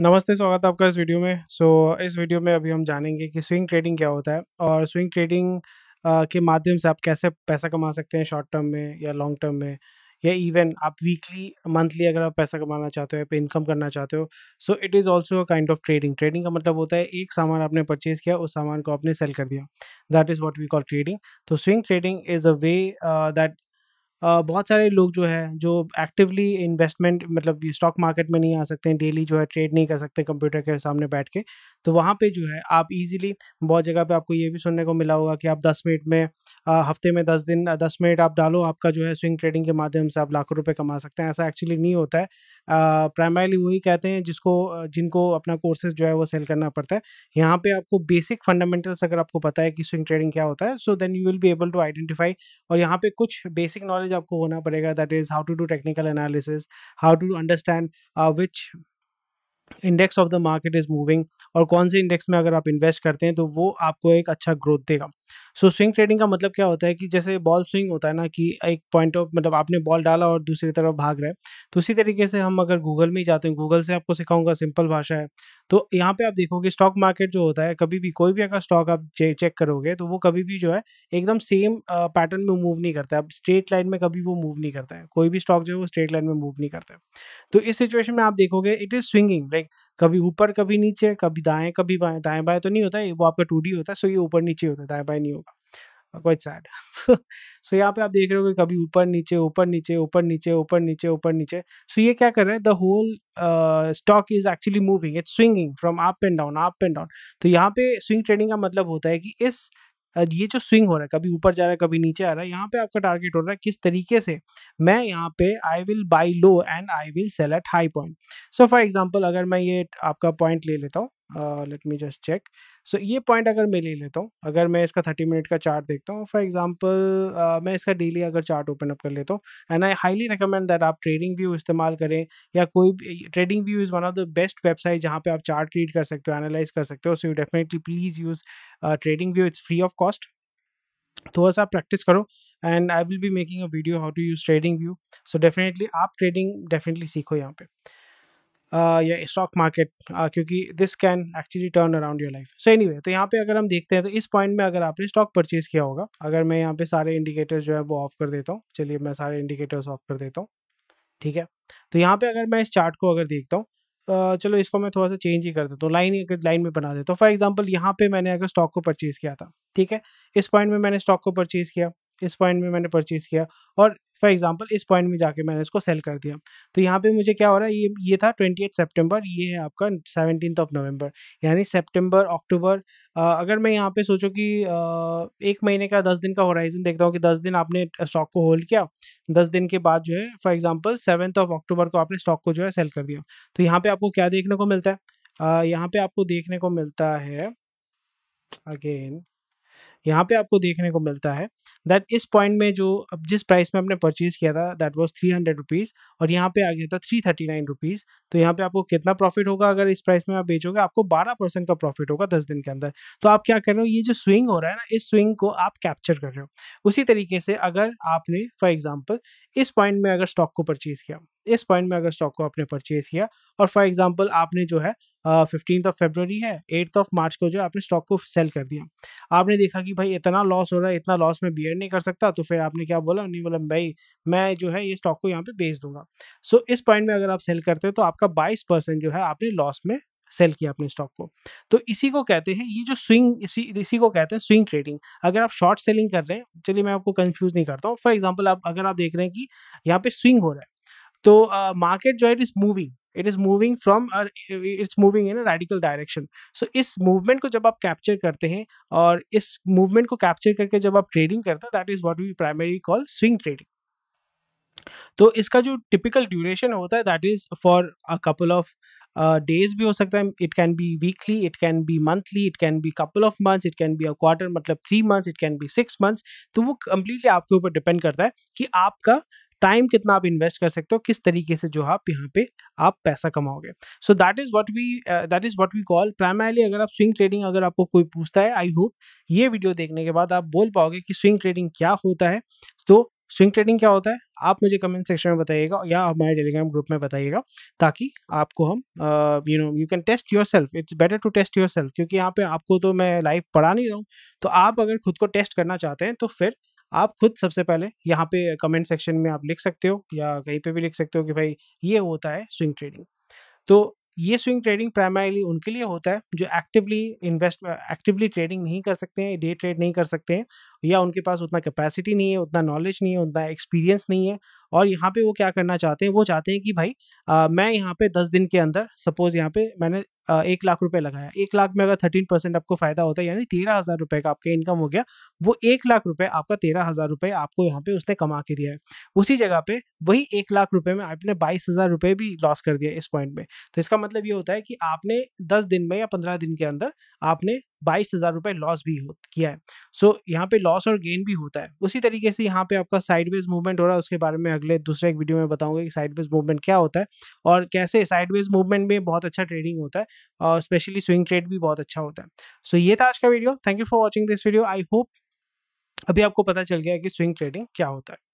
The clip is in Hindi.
नमस्ते स्वागत है आपका इस वीडियो में सो so, इस वीडियो में अभी हम जानेंगे कि स्विंग ट्रेडिंग क्या होता है और स्विंग ट्रेडिंग के माध्यम से आप कैसे पैसा कमा सकते हैं शॉर्ट टर्म में या लॉन्ग टर्म में या इवन आप वीकली मंथली अगर आप पैसा कमाना चाहते हो या इनकम करना चाहते हो so it is also a kind of trading trading का मतलब होता है एक सामान आपने परचेज किया उस सामान को आपने सेल कर दिया that is what we call trading तो swing trading is a way that बहुत सारे लोग जो है जो एक्टिवली इन्वेस्टमेंट मतलब स्टॉक मार्केट में नहीं आ सकते हैं डेली जो है ट्रेड नहीं कर सकते कंप्यूटर के सामने बैठ के तो वहाँ पे जो है आप इजीली बहुत जगह पे आपको ये भी सुनने को मिला होगा कि आप 10 मिनट में आ, हफ्ते में 10 दिन 10 मिनट आप डालो आपका जो है स्विंग ट्रेडिंग के माध्यम से आप लाखों रुपये कमा सकते हैं ऐसा एक्चुअली नहीं होता है प्राइमरली वही कहते हैं जिसको जिनको अपना कोर्सेज जो है वो सेल करना पड़ता है यहाँ पे आपको बेसिक फंडामेंटल्स अगर आपको पता है कि स्विंग ट्रेडिंग क्या होता है so then you will be able to identify और यहाँ पे कुछ बेसिक नॉलेज आपको होना पड़ेगा that is how to do technical analysis how to understand which index of the market is moving और कौन से इंडेक्स में अगर आप इन्वेस्ट करते हैं तो वो आपको एक अच्छा ग्रोथ देगा सो स्विंग ट्रेडिंग का मतलब क्या होता है कि जैसे बॉल स्विंग होता है ना कि एक पॉइंट ऑफ मतलब आपने बॉल डाला और दूसरी तरफ भाग रहे तो उसी तरीके से हम अगर गूगल में ही जाते हैं गूगल से आपको सिखाऊंगा सिंपल भाषा है तो यहाँ पे आप देखोगे स्टॉक मार्केट जो होता है कभी भी कोई भी अगर स्टॉक आप चेक करोगे तो वो कभी भी जो है एकदम सेम पैटर्न में मूव नहीं करता है अब स्ट्रेट लाइन में कभी वो मूव नहीं करता है कोई भी स्टॉक जो है वो स्ट्रेट लाइन में मूव नहीं करता है तो इस सिचुएशन में आप देखोगे इट इज़ स्विंगिंग लाइक कभी ऊपर कभी नीचे कभी दाएँ कभी बाएँ दाएँ बाएं तो नहीं होता है वो आपका टू होता है सो ये ऊपर नीचे होता है दाएं बाएं क्वालिफाई नहीं होगा क्वाइट सैड सो यहाँ पे आप देख रहे हो कभी ऊपर नीचे ऊपर नीचे ऊपर नीचे ऊपर नीचे ऊपर नीचे सो ये क्या कर रहा है the whole stock is actually moving it's swinging from up and down up and down तो यहाँ पे स्विंग ट्रेडिंग का मतलब होता है कि इस ये जो स्विंग हो रहा है कभी ऊपर जा रहा है कभी नीचे आ रहा है यहाँ पे आपका टारगेट हो रहा है किस तरीके से मैं यहाँ पे I will buy low and I will sell at high point so for example अगर मैं ये आपका पॉइंट ले लेता हूँ let me just check so ये पॉइंट अगर मैं ले लेता हूँ अगर मैं इसका थर्टी मिनट का चार्ट देखता हूँ फॉर एग्जाम्पल मैं इसका डेली अगर चार्ट ओपन अप कर लेता हूँ and I highly recommend that आप ट्रेडिंग व्यू इस्तेमाल करें या कोई भी trading view is one of the best website जहाँ पे आप चार्ट रीड कर सकते हो एनालाइज कर सकते हो so you definitely please use trading view it's free of cost थोड़ा सा प्रैक्टिस करो and I will be making a video how to use trading view so definitely आप ट्रेडिंग डेफिनेटली सीखो यहाँ पे या स्टॉक मार्केट क्योंकि this can actually turn around your life so any तो यहाँ पे अगर हम देखते हैं तो इस पॉइंट में अगर आपने स्टॉक परचेज किया होगा अगर मैं यहाँ पे सारे इंडिकेटर्स जो है वो ऑफ कर देता हूँ चलिए मैं सारे इंडिकेटर्स ऑफ कर देता हूँ ठीक है तो यहाँ पे अगर मैं इस चार्ट को अगर देखता हूँ चलो इसको मैं थोड़ा सा चेंज ही कर देता हूँ लाइन ही लाइन में बना देता हूँ फॉर एग्जाम्पल यहाँ पे मैंने अगर स्टॉक को परचेज़ किया था ठीक है इस पॉइंट में मैंने स्टॉक को परचेज़ किया इस पॉइंट में मैंने परचेज़ किया और फॉर एग्जाम्पल इस पॉइंट में जाके मैंने इसको सेल कर दिया तो यहाँ पे मुझे क्या हो रहा है ये ये था ट्वेंटी एट सेप्टेम्बर ये है आपका सेवनटीन ऑफ नवंबर यानी सेप्टेम्बर अक्टूबर अगर मैं यहाँ पे सोचो कि एक महीने का दस दिन का होराइजन देखता हूँ कि दस दिन आपने स्टॉक को होल्ड किया दस दिन के बाद जो है for example seventh of October को आपने स्टॉक को जो है सेल कर दिया तो यहाँ पे आपको क्या देखने को मिलता है यहाँ पे आपको देखने को मिलता है अगेन यहाँ पे आपको देखने को मिलता है दैट इस पॉइंट में जो अब जिस प्राइस में आपने परचेज किया था that was three hundred rupees और यहाँ पे आ गया था थ्री थर्टी नाइन रुपीज़ तो यहाँ पे आपको कितना प्रॉफिट होगा अगर इस प्राइस में आप बेचोगे आपको बारह परसेंट का प्रॉफिट होगा दस दिन के अंदर तो आप क्या कर रहे हो ये जो स्विंग हो रहा है ना इस स्विंग को आप कैप्चर कर रहे हो उसी तरीके से अगर आपने फॉर एग्जाम्पल इस पॉइंट में अगर स्टॉक को परचेज किया इस पॉइंट में अगर स्टॉक को आपने परचेज किया और फॉर एग्जाम्पल आपने जो है फिफ्टीन ऑफ फेबररी है एट्थ ऑफ मार्च को जो है आपने स्टॉक को सेल कर दिया आपने देखा कि भाई इतना लॉस हो रहा है इतना लॉस में बियर नहीं कर सकता तो फिर आपने क्या बोला नहीं बोला भाई मैं जो है ये स्टॉक को यहाँ पे बेच दूंगा सो इस पॉइंट में अगर आप सेल करते हैं तो आपका बाईस परसेंट जो है आपने लॉस में सेल किया अपने स्टॉक को तो इसी को कहते हैं ये जो स्विंग इसी इसी को कहते हैं स्विंग ट्रेडिंग अगर आप शॉर्ट सेलिंग कर रहे हैं चलिए मैं आपको कंफ्यूज नहीं करता हूँ फॉर एग्जाम्पल आप अगर आप देख रहे हैं कि यहाँ पे स्विंग हो रहा है तो मार्केट जो है it is moving it is moving from it's moving in radical direction so इस मूवमेंट को जब आप कैप्चर करते हैं और इस मूवमेंट को कैप्चर करके जब आप ट्रेडिंग करते हैं that is what we primary call swing trading तो इसका जो टिपिकल ड्यूरेशन होता है that is for a couple of days भी हो सकता है it can be weekly it can be monthly it can be couple of months it can be a quarter मतलब three months it can be six months तो वो कम्प्लीटली आपके ऊपर डिपेंड करता है कि आपका टाइम कितना आप इन्वेस्ट कर सकते हो किस तरीके से जो आप यहाँ पे आप पैसा कमाओगे so that is what we that is what we call primarily अगर आप स्विंग ट्रेडिंग अगर आपको कोई पूछता है आई होप ये वीडियो देखने के बाद आप बोल पाओगे कि स्विंग ट्रेडिंग क्या होता है तो स्विंग ट्रेडिंग क्या होता है आप मुझे कमेंट सेक्शन में बताइएगा या हमारे टेलीग्राम ग्रुप में बताइएगा ताकि आपको हम you know you can test yourself it's better to test yourself क्योंकि यहाँ पे आपको तो मैं लाइव पढ़ा नहीं रहा हूँ तो आप अगर खुद को टेस्ट करना चाहते हैं तो फिर आप खुद सबसे पहले यहाँ पे कमेंट सेक्शन में आप लिख सकते हो या कहीं पे भी लिख सकते हो कि भाई ये होता है स्विंग ट्रेडिंग तो ये स्विंग ट्रेडिंग प्राइमरीली उनके लिए होता है जो एक्टिवली इन्वेस्ट एक्टिवली ट्रेडिंग नहीं कर सकते हैं डे ट्रेड नहीं कर सकते हैं या उनके पास उतना कैपेसिटी नहीं है उतना नॉलेज नहीं है उतना एक्सपीरियंस नहीं है और यहाँ पे वो क्या करना चाहते हैं वो चाहते हैं कि भाई आ, मैं यहाँ पे दस दिन के अंदर सपोज यहाँ पे मैंने आ, एक लाख रुपए लगाया एक लाख में अगर थर्टीन परसेंट आपको फायदा होता है यानी तेरह हज़ार रुपये का आपका इनकम हो गया वो एक लाख रुपये आपका तेरह हज़ार रुपये आपको यहाँ पे उसने कमा के दिया है उसी जगह पे वही एक लाख रुपये में आपने बाईस हज़ार रुपये भी लॉस कर दिया इस पॉइंट में तो इसका मतलब ये होता है कि आपने दस दिन में या पंद्रह दिन के अंदर आपने बाईस हज़ार रुपये लॉस भी हो किया है सो so, यहाँ पे लॉस और गेन भी होता है उसी तरीके से यहाँ पे आपका साइडवेज मूवमेंट हो रहा है उसके बारे में अगले दूसरे एक वीडियो में बताऊंगा कि साइडवेज मूवमेंट क्या होता है और कैसे साइडवेज मूवमेंट में बहुत अच्छा ट्रेडिंग होता है और स्पेशली स्विंग ट्रेड भी बहुत अच्छा होता है सो so, ये था आज का video thank you for watching this video I hope अभी आपको पता चल गया कि स्विंग ट्रेडिंग क्या होता है